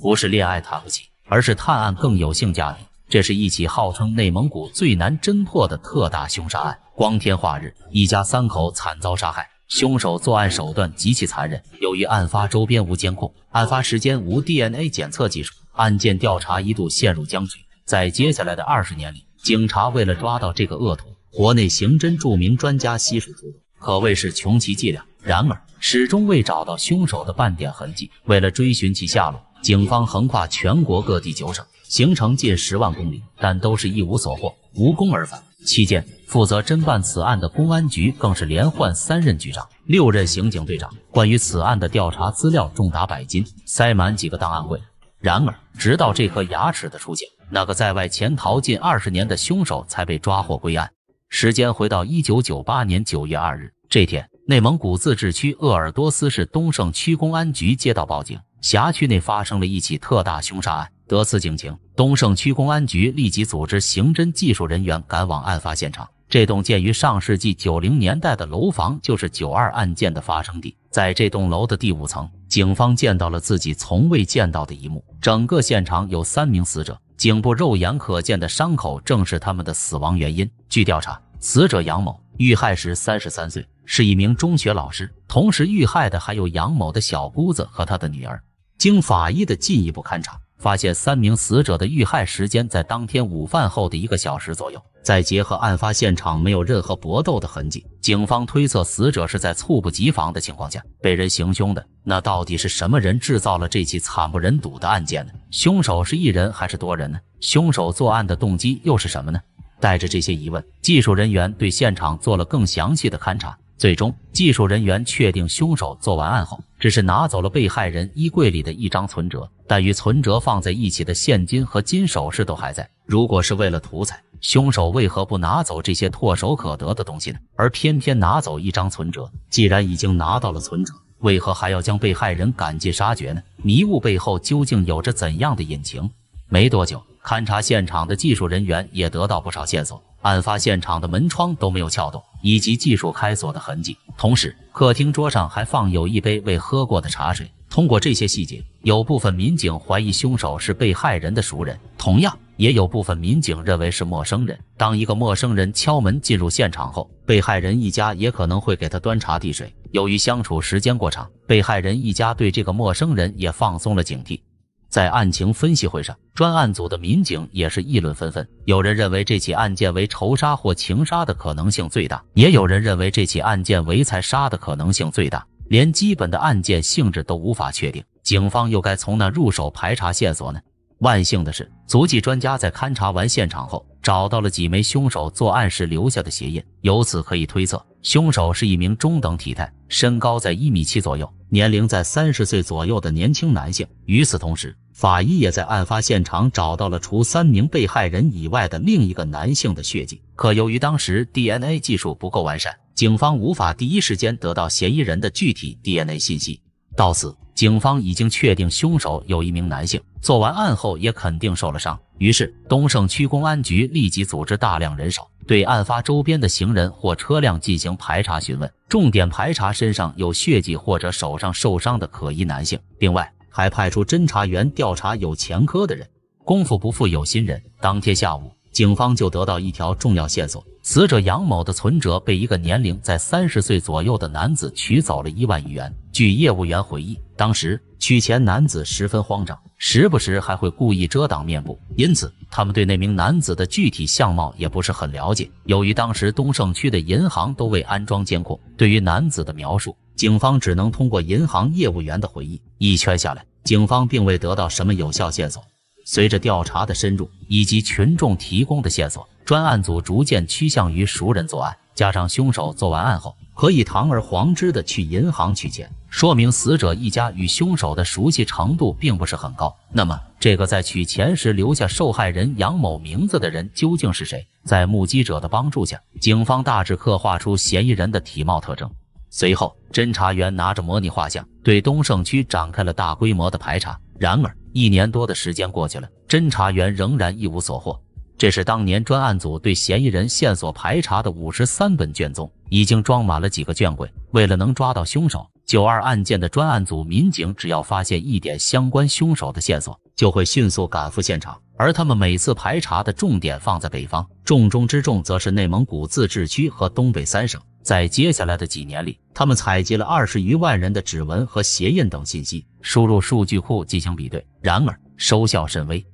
不是恋爱谈不起，而是探案更有性价比。这是一起号称内蒙古最难侦破的特大凶杀案，光天化日，一家三口惨遭杀害，凶手作案手段极其残忍。由于案发周边无监控，案发时间无 DNA 检测技术，案件调查一度陷入僵局。在接下来的二十年里，警察为了抓到这个恶徒，国内刑侦著名专家悉数出动，可谓是穷其伎俩，然而始终未找到凶手的半点痕迹。为了追寻其下落。警方横跨全国各地九省，行程近十万公里，但都是一无所获，无功而返。期间，负责侦办此案的公安局更是连换三任局长、六任刑警队长。关于此案的调查资料重达百斤，塞满几个档案柜。然而，直到这颗牙齿的出现，那个在外潜逃近二十年的凶手才被抓获归案。时间回到一九九八年九月二日，这天，内蒙古自治区鄂尔多斯市东胜区公安局接到报警。辖区内发生了一起特大凶杀案，得此警情，东胜区公安局立即组织刑侦技术人员赶往案发现场。这栋建于上世纪九零年代的楼房就是九二案件的发生地。在这栋楼的第五层，警方见到了自己从未见到的一幕：整个现场有三名死者，颈部肉眼可见的伤口正是他们的死亡原因。据调查，死者杨某遇害时三十三岁，是一名中学老师。同时遇害的还有杨某的小姑子和他的女儿。经法医的进一步勘查，发现三名死者的遇害时间在当天午饭后的一个小时左右。再结合案发现场没有任何搏斗的痕迹，警方推测死者是在猝不及防的情况下被人行凶的。那到底是什么人制造了这起惨不忍睹的案件呢？凶手是一人还是多人呢？凶手作案的动机又是什么呢？带着这些疑问，技术人员对现场做了更详细的勘查。最终，技术人员确定凶手做完案后。只是拿走了被害人衣柜里的一张存折，但与存折放在一起的现金和金首饰都还在。如果是为了图财，凶手为何不拿走这些唾手可得的东西呢？而偏偏拿走一张存折，既然已经拿到了存折，为何还要将被害人赶尽杀绝呢？迷雾背后究竟有着怎样的隐情？没多久，勘察现场的技术人员也得到不少线索，案发现场的门窗都没有撬动。以及技术开锁的痕迹，同时客厅桌上还放有一杯未喝过的茶水。通过这些细节，有部分民警怀疑凶手是被害人的熟人，同样也有部分民警认为是陌生人。当一个陌生人敲门进入现场后，被害人一家也可能会给他端茶递水。由于相处时间过长，被害人一家对这个陌生人也放松了警惕。在案情分析会上，专案组的民警也是议论纷纷。有人认为这起案件为仇杀或情杀的可能性最大，也有人认为这起案件为财杀的可能性最大。连基本的案件性质都无法确定，警方又该从哪入手排查线索呢？万幸的是，足迹专家在勘察完现场后，找到了几枚凶手作案时留下的鞋印。由此可以推测，凶手是一名中等体态、身高在一米七左右、年龄在三十岁左右的年轻男性。与此同时，法医也在案发现场找到了除三名被害人以外的另一个男性的血迹。可由于当时 DNA 技术不够完善，警方无法第一时间得到嫌疑人的具体 DNA 信息。到此，警方已经确定凶手有一名男性。做完案后也肯定受了伤，于是东胜区公安局立即组织大量人手，对案发周边的行人或车辆进行排查询问，重点排查身上有血迹或者手上受伤的可疑男性。另外，还派出侦查员调查有前科的人。功夫不负有心人，当天下午。警方就得到一条重要线索：死者杨某的存折被一个年龄在三十岁左右的男子取走了一万余元。据业务员回忆，当时取钱男子十分慌张，时不时还会故意遮挡面部，因此他们对那名男子的具体相貌也不是很了解。由于当时东胜区的银行都未安装监控，对于男子的描述，警方只能通过银行业务员的回忆。一圈下来，警方并未得到什么有效线索。随着调查的深入，以及群众提供的线索，专案组逐渐趋向于熟人作案。加上凶手做完案后可以堂而皇之的去银行取钱，说明死者一家与凶手的熟悉程度并不是很高。那么，这个在取钱时留下受害人杨某名字的人究竟是谁？在目击者的帮助下，警方大致刻画出嫌疑人的体貌特征。随后，侦查员拿着模拟画像对东胜区展开了大规模的排查。然而，一年多的时间过去了，侦查员仍然一无所获。这是当年专案组对嫌疑人线索排查的五十三本卷宗，已经装满了几个卷柜。为了能抓到凶手，九二案件的专案组民警只要发现一点相关凶手的线索，就会迅速赶赴现场。而他们每次排查的重点放在北方，重中之重则是内蒙古自治区和东北三省。在接下来的几年里，他们采集了二十余万人的指纹和鞋印等信息，输入数据库进行比对，然而收效甚微。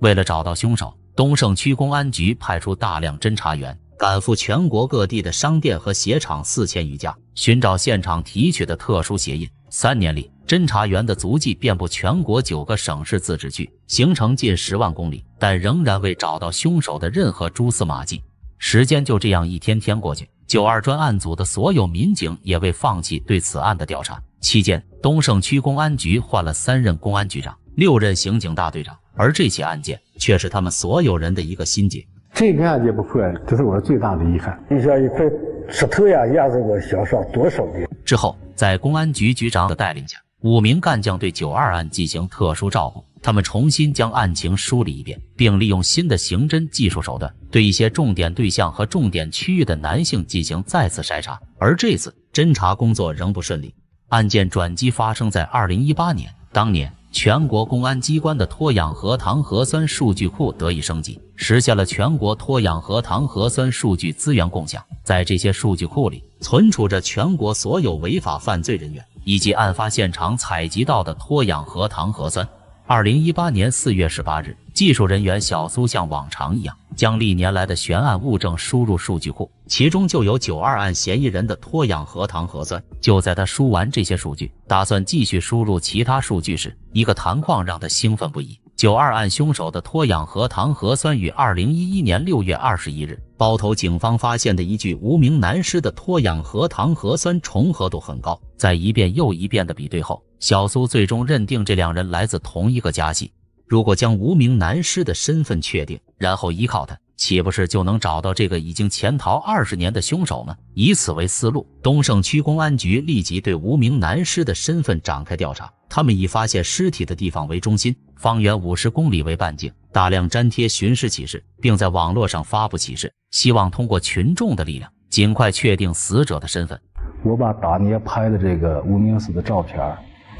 为了找到凶手，东胜区公安局派出大量侦查员赶赴全国各地的商店和鞋厂四千余家，寻找现场提取的特殊鞋印。三年里，侦查员的足迹遍布全国九个省市自治区，行程近十万公里，但仍然未找到凶手的任何蛛丝马迹。时间就这样一天天过去。九二专案组的所有民警也未放弃对此案的调查。期间，东胜区公安局换了三任公安局长、六任刑警大队长，而这起案件却是他们所有人的一个心结。这个案件不破，这是我最大的遗憾。你像一块石头呀，压在我心上多少年。之后，在公安局局长的带领下。五名干将对九二案进行特殊照顾，他们重新将案情梳理一遍，并利用新的刑侦技术手段，对一些重点对象和重点区域的男性进行再次筛查。而这次侦查工作仍不顺利。案件转机发生在二零一八年，当年全国公安机关的脱氧核糖核酸数据库得以升级，实现了全国脱氧核糖核酸数据资源共享。在这些数据库里，存储着全国所有违法犯罪人员。以及案发现场采集到的脱氧核糖核酸。二零一八年四月十八日，技术人员小苏像往常一样，将历年来的悬案物证输入数据库，其中就有九二案嫌疑人的脱氧核糖核酸。就在他输完这些数据，打算继续输入其他数据时，一个弹框让他兴奋不已：九二案凶手的脱氧核糖核酸与二零一一年六月二十一日。包头警方发现的一具无名男尸的脱氧核糖核酸重合度很高，在一遍又一遍的比对后，小苏最终认定这两人来自同一个家系。如果将无名男尸的身份确定，然后依靠他，岂不是就能找到这个已经潜逃二十年的凶手吗？以此为思路，东胜区公安局立即对无名男尸的身份展开调查。他们以发现尸体的地方为中心。方圆五十公里为半径，大量粘贴巡视启事，并在网络上发布启事，希望通过群众的力量，尽快确定死者的身份。我把当年拍的这个无名氏的照片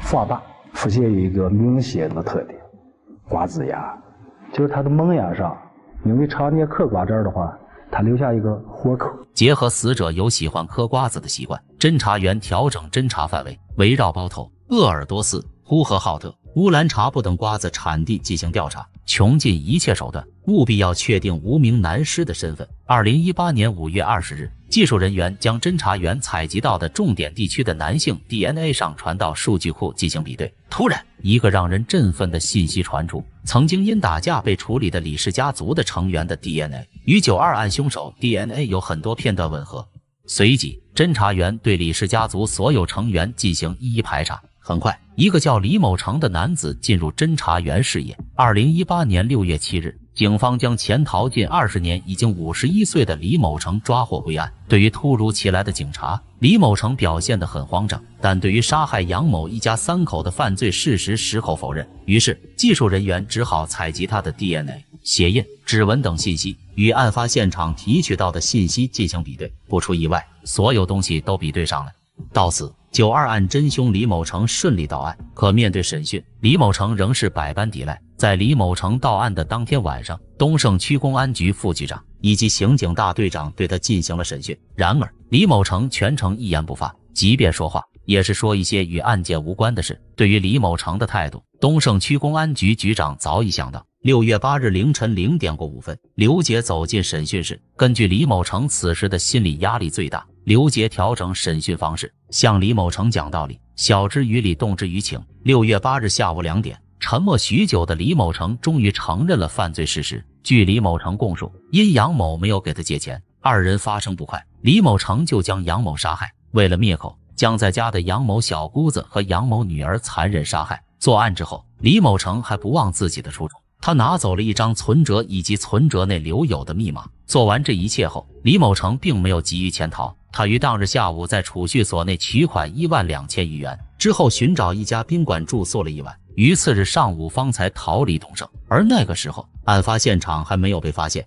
放大，出现一个明显的特点：瓜子牙，就是他的门牙上，因为常年嗑瓜子的话，他留下一个豁口。结合死者有喜欢嗑瓜子的习惯，侦查员调整侦查范围，围绕包头、鄂尔多斯、呼和浩特。乌兰察布等瓜子产地进行调查，穷尽一切手段，务必要确定无名男尸的身份。二零一八年五月二十日，技术人员将侦查员采集到的重点地区的男性 DNA 上传到数据库进行比对。突然，一个让人振奋的信息传出：曾经因打架被处理的李氏家族的成员的 DNA 与九二案凶手 DNA 有很多片段吻合。随即，侦查员对李氏家族所有成员进行一一排查。很快，一个叫李某成的男子进入侦查员视野。二零一八年六月七日，警方将潜逃近二十年、已经五十一岁的李某成抓获归案。对于突如其来的警察，李某成表现得很慌张，但对于杀害杨某一家三口的犯罪事实矢口否认。于是，技术人员只好采集他的 DNA、血印、指纹等信息，与案发现场提取到的信息进行比对。不出意外，所有东西都比对上了。到此。九二案真凶李某成顺利到案，可面对审讯，李某成仍是百般抵赖。在李某成到案的当天晚上，东胜区公安局副局长以及刑警大队长对他进行了审讯。然而，李某成全程一言不发，即便说话，也是说一些与案件无关的事。对于李某成的态度，东胜区公安局局长早已想到。六月八日凌晨零点过五分，刘杰走进审讯室，根据李某成此时的心理压力最大。刘杰调整审讯方式，向李某成讲道理，晓之于理，动之于情。六月八日下午两点，沉默许久的李某成终于承认了犯罪事实。据李某成供述，因杨某没有给他借钱，二人发生不快，李某成就将杨某杀害。为了灭口，将在家的杨某小姑子和杨某女儿残忍杀害。作案之后，李某成还不忘自己的初衷，他拿走了一张存折以及存折内留有的密码。做完这一切后，李某成并没有急于潜逃。他于当日下午在储蓄所内取款一万两千余元，之后寻找一家宾馆住宿了一晚，于次日上午方才逃离东胜，而那个时候案发现场还没有被发现。